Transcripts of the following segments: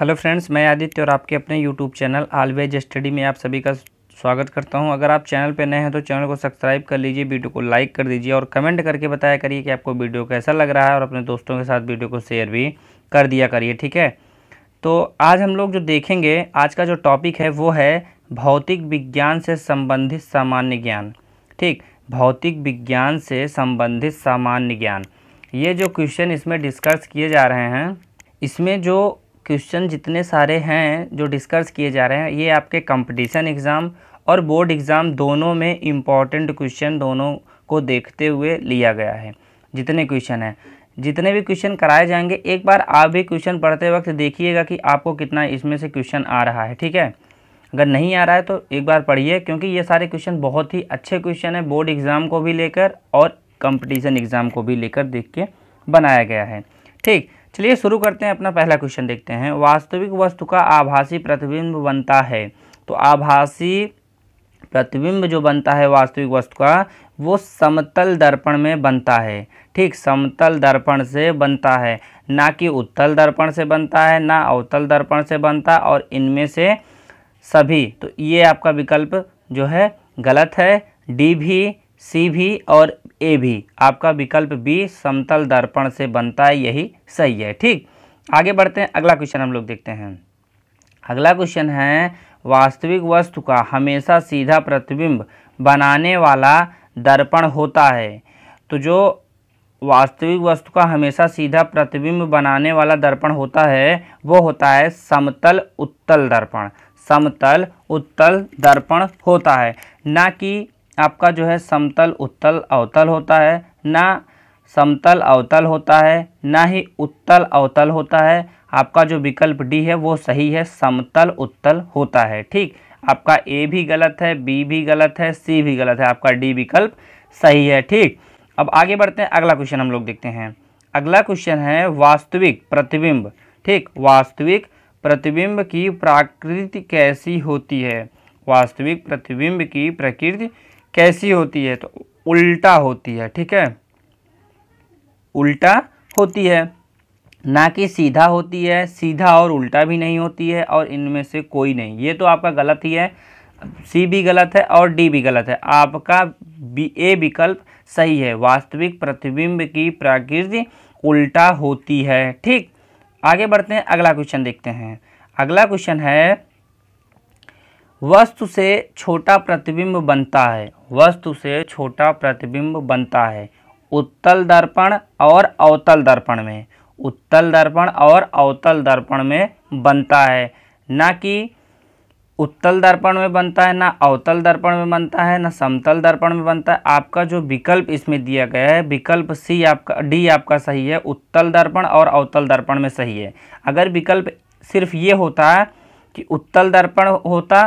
hello friends मैं आदित्य और आपके अपने यूट्यूब चैनल आलवेज स्टडी में आप सभी का स्वागत करता हूं अगर आप चैनल पर नए हैं तो चैनल को सब्सक्राइब कर लीजिए वीडियो को लाइक कर दीजिए और कमेंट करके बताया करिए कि आपको वीडियो कैसा लग रहा है और अपने दोस्तों के साथ वीडियो को शेयर भी कर दिया करिए ठीक है तो आज हम लोग जो देखेंगे आज का जो टॉपिक है वो है भौतिक विज्ञान से संबंधित सामान्य ज्ञान ठीक भौतिक विज्ञान से संबंधित सामान्य ज्ञान ये जो क्वेश्चन इसमें डिस्कस किए जा रहे हैं इसमें जो क्वेश्चन जितने सारे हैं जो डिस्कस किए जा रहे हैं ये आपके कंपटीशन एग्ज़ाम और बोर्ड एग्ज़ाम दोनों में इम्पॉर्टेंट क्वेश्चन दोनों को देखते हुए लिया गया है जितने क्वेश्चन हैं जितने भी क्वेश्चन कराए जाएंगे एक बार आप भी क्वेश्चन पढ़ते वक्त देखिएगा कि आपको कितना इसमें से क्वेश्चन आ रहा है ठीक है अगर नहीं आ रहा है तो एक बार पढ़िए क्योंकि ये सारे क्वेश्चन बहुत ही अच्छे क्वेश्चन हैं बोर्ड एग्ज़ाम को भी लेकर और कंपटीशन एग्ज़ाम को भी लेकर देख के बनाया गया है ठीक चलिए शुरू करते हैं अपना पहला क्वेश्चन देखते हैं वास्तविक वस्तु का आभासी प्रतिबिंब बनता है तो आभासी प्रतिबिंब जो बनता है वास्तविक वस्तु का वो समतल दर्पण में बनता है ठीक समतल दर्पण से बनता है ना कि उत्तल दर्पण से बनता है ना अवतल दर्पण से बनता और इनमें से सभी तो ये आपका विकल्प जो है गलत है डी भी सी भी और ए भी आपका विकल्प बी समतल दर्पण से बनता है यही सही है ठीक आगे बढ़ते हैं अगला क्वेश्चन हम लोग देखते हैं अगला क्वेश्चन है वास्तविक वस्तु का हमेशा सीधा प्रतिबिंब बनाने वाला दर्पण होता है तो जो वास्तविक वस्तु का हमेशा सीधा प्रतिबिंब बनाने वाला दर्पण होता है वो होता है समतल उत्तल दर्पण समतल उत्तल दर्पण होता है ना कि आपका जो है समतल उत्तल अवतल होता है ना समतल अवतल होता है ना ही उत्तल अवतल होता है आपका जो विकल्प डी है वो सही है समतल उत्तल होता है ठीक आपका ए भी गलत है बी भी गलत है सी भी गलत है आपका डी विकल्प सही है ठीक अब आगे बढ़ते हैं अगला क्वेश्चन हम लोग देखते हैं अगला क्वेश्चन है वास्तविक प्रतिबिंब ठीक वास्तविक प्रतिबिंब की प्रकृति कैसी होती है वास्तविक प्रतिबिंब की प्रकृति कैसी होती है तो उल्टा होती है ठीक है उल्टा होती है ना कि सीधा होती है सीधा और उल्टा भी नहीं होती है और इनमें से कोई नहीं ये तो आपका गलत ही है सी भी गलत है और डी भी गलत है आपका बी ए विकल्प सही है वास्तविक प्रतिबिंब की प्रकृति उल्टा होती है ठीक आगे बढ़ते हैं अगला क्वेश्चन देखते हैं अगला क्वेश्चन है वस्तु से छोटा प्रतिबिंब बनता है वस्तु से छोटा प्रतिबिंब बनता है उत्तल दर्पण और अवतल दर्पण में उत्तल दर्पण और अवतल दर्पण में बनता है ना कि उत्तल दर्पण में बनता है ना अवतल दर्पण में बनता है ना समतल दर्पण में बनता है आपका जो विकल्प इसमें दिया गया है विकल्प सी आपका डी आपका सही है उत्तल दर्पण और अवतल दर्पण में सही है अगर विकल्प सिर्फ ये होता है कि उत्तल दर्पण होता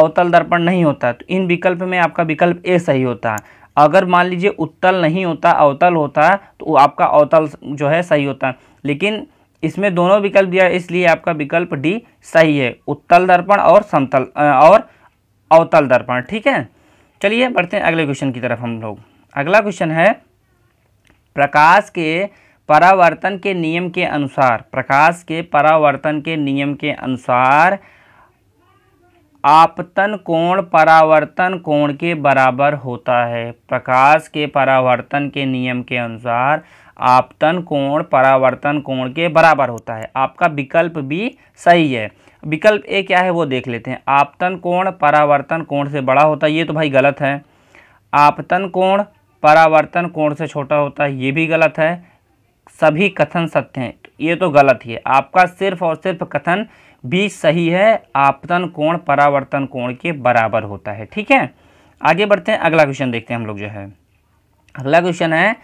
अवतल दर्पण नहीं होता तो इन विकल्प में आपका विकल्प ए सही होता है अगर मान लीजिए उत्तल नहीं होता अवतल होता तो आपका अवतल जो है सही होता लेकिन इसमें दोनों विकल्प दिया इसलिए आपका विकल्प डी सही है उत्तल दर्पण और समतल और अवतल दर्पण ठीक है चलिए बढ़ते हैं अगले क्वेश्चन की तरफ हम लोग अगला क्वेश्चन है प्रकाश के परावर्तन के नियम के अनुसार प्रकाश के परावर्तन के नियम के अनुसार आपतन कोण परावर्तन कोण के बराबर होता है प्रकाश के परावर्तन के नियम के अनुसार आपतन कोण परावर्तन कोण के बराबर होता है आपका विकल्प भी सही है विकल्प ए क्या है वो देख लेते हैं आपतन कोण परावर्तन कोण से बड़ा होता है ये तो भाई गलत है आपतन कोण परावर्तन कोण से छोटा होता है ये भी गलत है सभी कथन सत्य हैं ये तो गलत ही है आपका सिर्फ और सिर्फ कथन बी सही है आपतन कोण परावर्तन कोण के बराबर होता है ठीक है आगे बढ़ते हैं अगला क्वेश्चन देखते हैं हम लोग जो है अगला क्वेश्चन है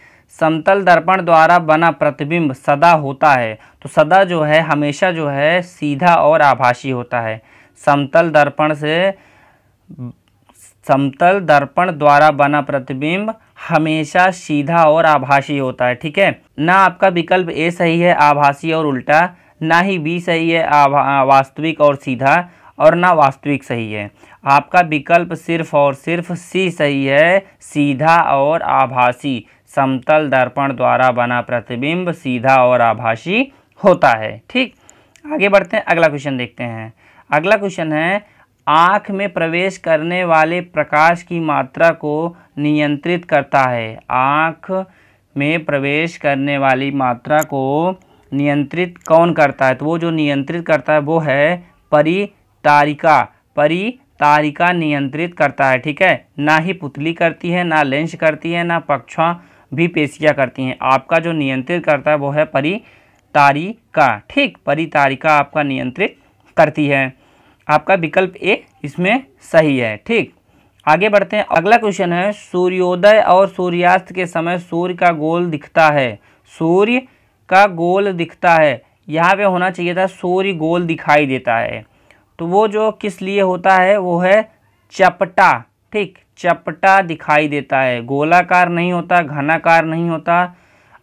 समतल दर्पण द्वारा बना प्रतिबिंब सदा होता है तो सदा जो है हमेशा जो है सीधा और आभाषी होता है समतल दर्पण से समतल दर्पण द्वारा बना प्रतिबिंब हमेशा सीधा और आभाषी होता है ठीक है ना आपका विकल्प ए सही है आभाषी और उल्टा ना ही बी सही है वास्तविक और सीधा और ना वास्तविक सही है आपका विकल्प सिर्फ और सिर्फ सी सही है सीधा और आभासी समतल दर्पण द्वारा बना प्रतिबिंब सीधा और आभासी होता है ठीक आगे बढ़ते हैं अगला क्वेश्चन देखते हैं अगला क्वेश्चन है आँख में प्रवेश करने वाले प्रकाश की मात्रा को नियंत्रित करता है आँख में प्रवेश करने वाली मात्रा को नियंत्रित कौन करता है तो वो जो नियंत्रित करता है वो है परितारिका परितारिका नियंत्रित करता है ठीक है ना ही पुतली करती है ना लेंस करती है ना पक्षा भी पेशियाँ करती हैं आपका जो नियंत्रित करता है वो है परितारिका ठीक परितारिका आपका नियंत्रित करती है आपका विकल्प ए इसमें सही है ठीक आगे बढ़ते हैं अगला क्वेश्चन है सूर्योदय और सूर्यास्त के समय सूर्य का गोल दिखता है सूर्य का गोल दिखता है यहाँ पे होना चाहिए था सूर्य गोल दिखाई देता है तो वो जो किस लिए होता है वो है चपटा ठीक चपटा दिखाई देता है गोलाकार नहीं होता घनाकार नहीं होता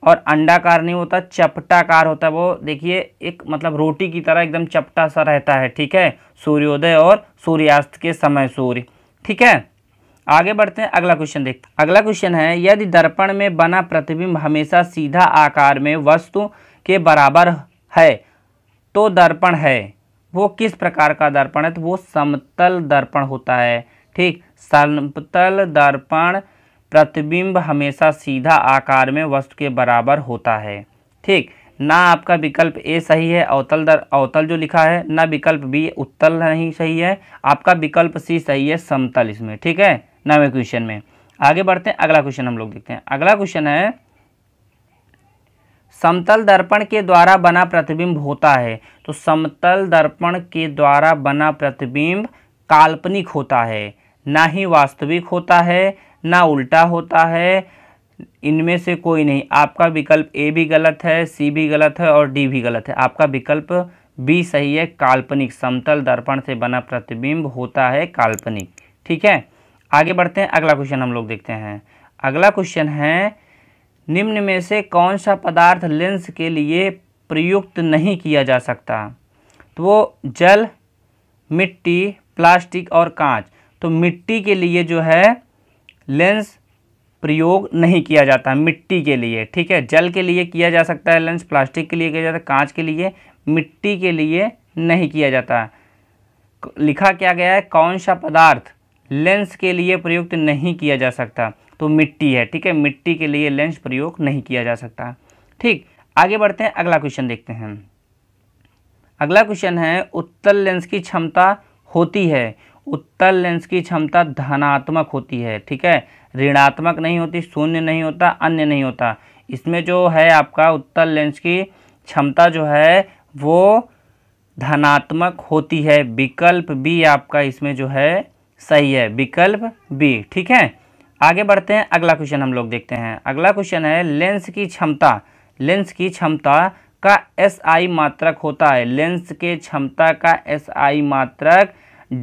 और अंडाकार नहीं होता चपटाकार होता है वो देखिए एक मतलब रोटी की तरह एकदम चपटा सा रहता है ठीक है सूर्योदय और सूर्यास्त के समय सूर्य ठीक है आगे बढ़ते हैं अगला क्वेश्चन देखते हैं अगला क्वेश्चन है यदि दर्पण में बना प्रतिबिंब हमेशा सीधा आकार में वस्तु के बराबर है तो दर्पण है वो किस प्रकार का दर्पण है तो वो समतल दर्पण होता है ठीक समतल दर्पण प्रतिबिंब हमेशा सीधा आकार में वस्तु के बराबर होता है ठीक ना आपका विकल्प ए सही है अवतल दर अवतल जो लिखा है ना विकल्प बी उत्तल नहीं सही है आपका विकल्प सी सही है समतल इसमें ठीक है नवे क्वेश्चन में आगे बढ़ते हैं अगला क्वेश्चन हम लोग देखते हैं अगला क्वेश्चन है समतल दर्पण के द्वारा बना प्रतिबिंब होता है तो समतल दर्पण के द्वारा बना प्रतिबिंब काल्पनिक होता है ना ही वास्तविक होता है ना उल्टा होता है इनमें से कोई नहीं आपका विकल्प ए भी गलत है सी भी गलत है और डी भी गलत है आपका विकल्प बी सही है काल्पनिक समतल दर्पण से बना प्रतिबिंब होता है काल्पनिक ठीक है आगे बढ़ते हैं अगला क्वेश्चन हम लोग देखते हैं अगला क्वेश्चन है निम्न में से कौन सा पदार्थ लेंस के लिए प्रयुक्त नहीं किया जा सकता तो वो जल मिट्टी प्लास्टिक और कांच तो मिट्टी के लिए जो है लेंस प्रयोग नहीं किया जाता मिट्टी के लिए ठीक है जल के लिए किया जा सकता है लेंस प्लास्टिक के लिए किया जाता है कांच के लिए मिट्टी के लिए नहीं किया जाता लिखा क्या गया है कौन सा पदार्थ लेंस के लिए प्रयुक्त नहीं किया जा सकता तो मिट्टी है ठीक है मिट्टी के लिए लेंस प्रयोग नहीं किया जा सकता ठीक आगे बढ़ते हैं अगला क्वेश्चन देखते हैं अगला क्वेश्चन है उत्तल लेंस की क्षमता होती है उत्तल लेंस की क्षमता धनात्मक होती है ठीक है ऋणात्मक नहीं होती शून्य नहीं होता अन्य नहीं होता इसमें जो है आपका उत्तल लेंस की क्षमता जो है वो धनात्मक होती है विकल्प बी आपका इसमें जो है सही है विकल्प बी ठीक है आगे बढ़ते हैं अगला क्वेश्चन हम लोग देखते हैं अगला क्वेश्चन है लेंस की क्षमता लेंस की क्षमता का एस आई मात्रक होता है लेंस के क्षमता का एस आई मात्रक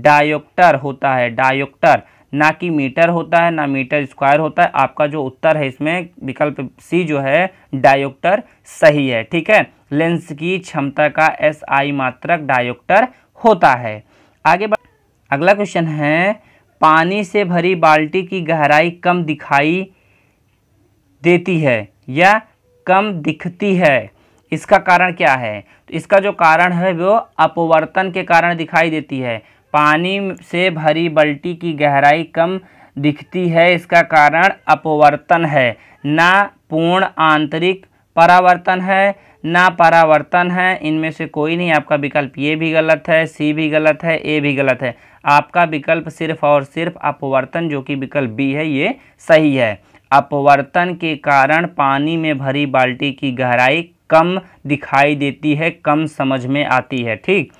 डायोक्टर होता है डायोक्टर ना कि मीटर होता है ना मीटर स्क्वायर होता है आपका जो उत्तर है इसमें विकल्प सी जो है डायोक्टर सही है ठीक है लेंस की क्षमता का एस आई मात्रक डायोक्टर होता है आगे अगला क्वेश्चन है पानी से भरी बाल्टी की गहराई कम दिखाई देती है या कम दिखती है इसका कारण क्या है तो इसका जो कारण है वो अपवर्तन के कारण दिखाई देती है पानी से भरी बाल्टी की गहराई कम दिखती है इसका कारण अपवर्तन है ना पूर्ण आंतरिक परावर्तन है ना परावर्तन है इनमें से कोई नहीं आपका विकल्प ये भी गलत है सी भी गलत है ए भी गलत है आपका विकल्प सिर्फ और सिर्फ अपवर्तन जो कि विकल्प बी है ये सही है अपवर्तन के कारण पानी में भरी बाल्टी की गहराई कम दिखाई देती है कम समझ में आती है ठीक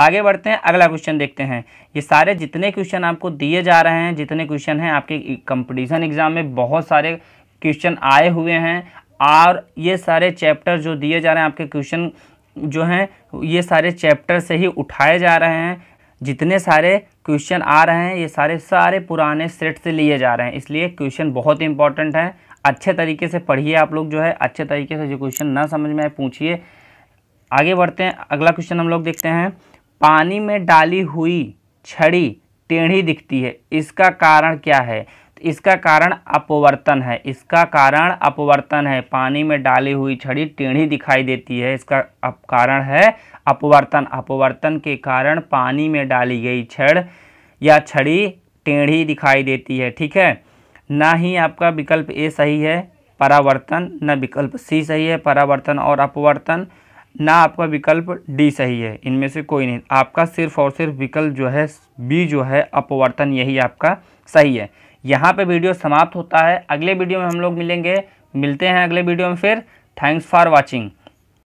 आगे बढ़ते हैं अगला क्वेश्चन देखते हैं ये सारे जितने क्वेश्चन आपको दिए जा रहे हैं जितने क्वेश्चन हैं आपके कंपटीशन एग्जाम में बहुत सारे क्वेश्चन आए हुए हैं और ये सारे चैप्टर जो दिए जा रहे हैं आपके क्वेश्चन जो हैं ये सारे चैप्टर से ही उठाए जा रहे हैं जितने सारे क्वेश्चन आ रहे हैं ये सारे सारे पुराने सेट से लिए जा रहे हैं इसलिए क्वेश्चन बहुत इंपॉर्टेंट है अच्छे तरीके से पढ़िए आप लोग जो है अच्छे तरीके से जो क्वेश्चन ना समझ में आए पूछिए आगे बढ़ते हैं अगला क्वेश्चन हम लोग देखते हैं पानी में डाली हुई छड़ी टेढ़ी दिखती है इसका कारण क्या है इसका कारण अपवर्तन है इसका कारण अपवर्तन है पानी में डाली हुई छड़ी टेढ़ी दिखाई देती है इसका अप कारण है अपवर्तन अपवर्तन के कारण पानी में डाली गई छड़ या छड़ी टेढ़ी दिखाई देती है ठीक है ना ही आपका विकल्प ए सही है परावर्तन न विकल्प सी सही है परावर्तन और अपवर्तन ना आपका विकल्प डी सही है इनमें से कोई नहीं आपका सिर्फ और सिर्फ विकल्प जो है बी जो है अपवर्तन यही आपका सही है यहाँ पे वीडियो समाप्त होता है अगले वीडियो में हम लोग मिलेंगे मिलते हैं अगले वीडियो में फिर थैंक्स फॉर वॉचिंग